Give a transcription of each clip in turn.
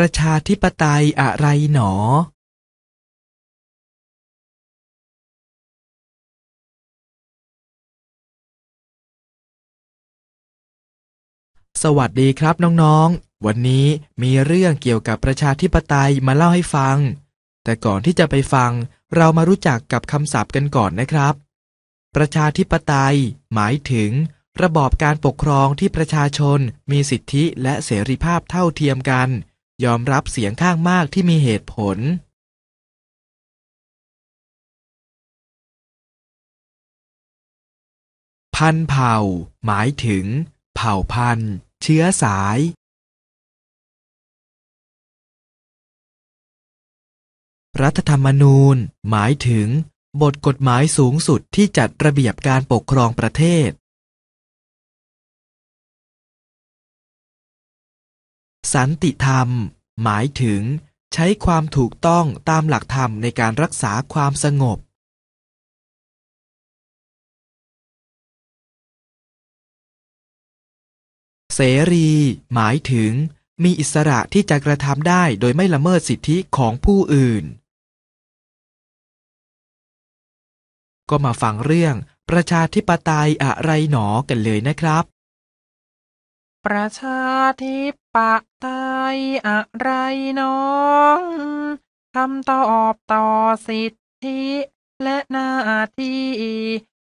ประชาธิปไตยอะไรหนอ สวัสดีครับน้องๆ วันนี้มีเรื่องเกี่ยวกับประชาธิปไตยมาเล่าให้ฟัง แต่ก่อนที่จะไปฟัง เรามารู้จักกับคำศัพท์กันก่อนนะครับ ประชาธิปไตยหมายถึงระบอบการปกครองที่ประชาชนมีสิทธิและเสรีภาพเท่าเทียมกันยอมรับเสียงข้างมากที่มีเหตุผล พันเผ่า หมายถึง เผ่าพันธุ์เชื้อสาย รัฐธรรมนูญ หมายถึง บทกฎหมายสูงสุดที่จัดระเบียบการปกครองประเทศสันติธรรม หมายถึงใช้ความถูกต้องตามหลักธรรมในการรักษาความสงบ เสรี หมายถึงมีอิสระที่จะกระทำได้โดยไม่ละเมิดสิทธิของผู้อื่น ก็มาฟังเรื่องประชาธิปไตยอะไรหนอกันเลยนะครับ ประชาธิปะไตอะไรน้องคำตอบต่อสิทธิ และหน้าที่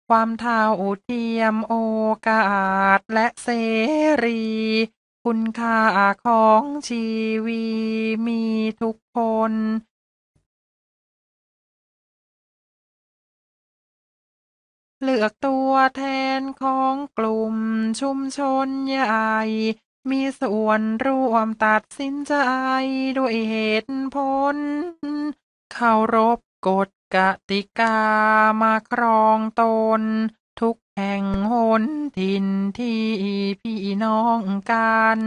ความเท่าเทียมโอกาส และเสรี คุณค่าของชีวีมีทุกคน เลือกตัวแทนของกลุ่มชุมชนใหญ่มีส่วนร่วมตัดสินใจ ด้วยเหตุผลเคารพกฎกติกามาครองตนทุกแห่งหนทินที่ พี่น้องกัน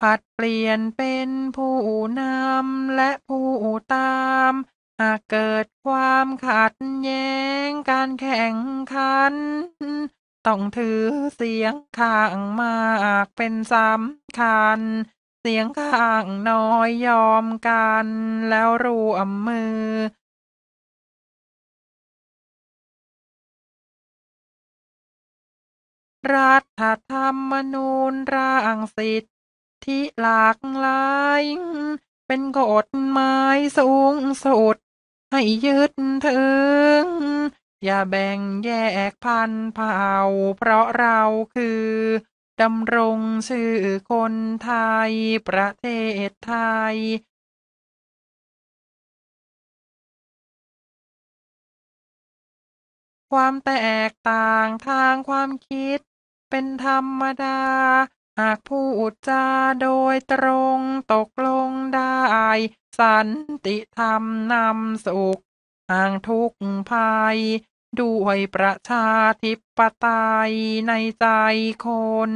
ผัดเปลี่ยนเป็นผู้นำและผู้ตามหากเกิดความขัดแย้งการแข่งขัน ต้องถือเสียงข้างมากเป็นสำคัญเสียงข้างน้อยยอมกันแล้วรวมมือรัฐธรรมนูญร่างสิทธิหลากหลาย เป็นกฎหมายสูงสุดให้ยึดถึงอย่าแบ่งแยกพันเผ่า เพราะเราคือดำรงสื่อคนไทยประเทศไทย ความแตกต่างทางความคิดเป็นธรรมดาหากพูดจาโดยตรงตกลงได้สันติธรรมนำสุขห่างทุกภัยด้วยประชาธิปไตยในใจคน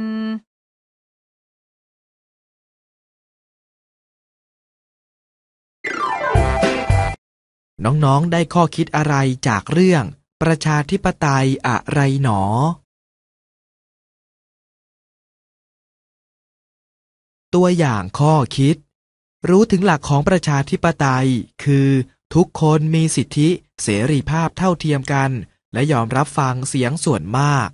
น้องๆได้ข้อคิดอะไรจากเรื่องประชาธิปไตยอะไรหนอ ตัวอย่างข้อคิดรู้ถึงหลักของประชาธิปไตย คือทุกคนมีสิทธิเสรีภาพเท่าเทียมกัน และยอมรับฟังเสียงส่วนมาก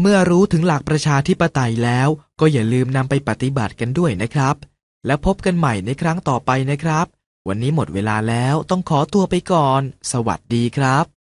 เมื่อรู้ถึงหลักประชาธิปไตยแล้วก็อย่าลืมนำไปปฏิบัติกันด้วยนะครับ และพบกันใหม่ในครั้งต่อไปนะครับ วันนี้หมดเวลาแล้วต้องขอตัวไปก่อน สวัสดีครับ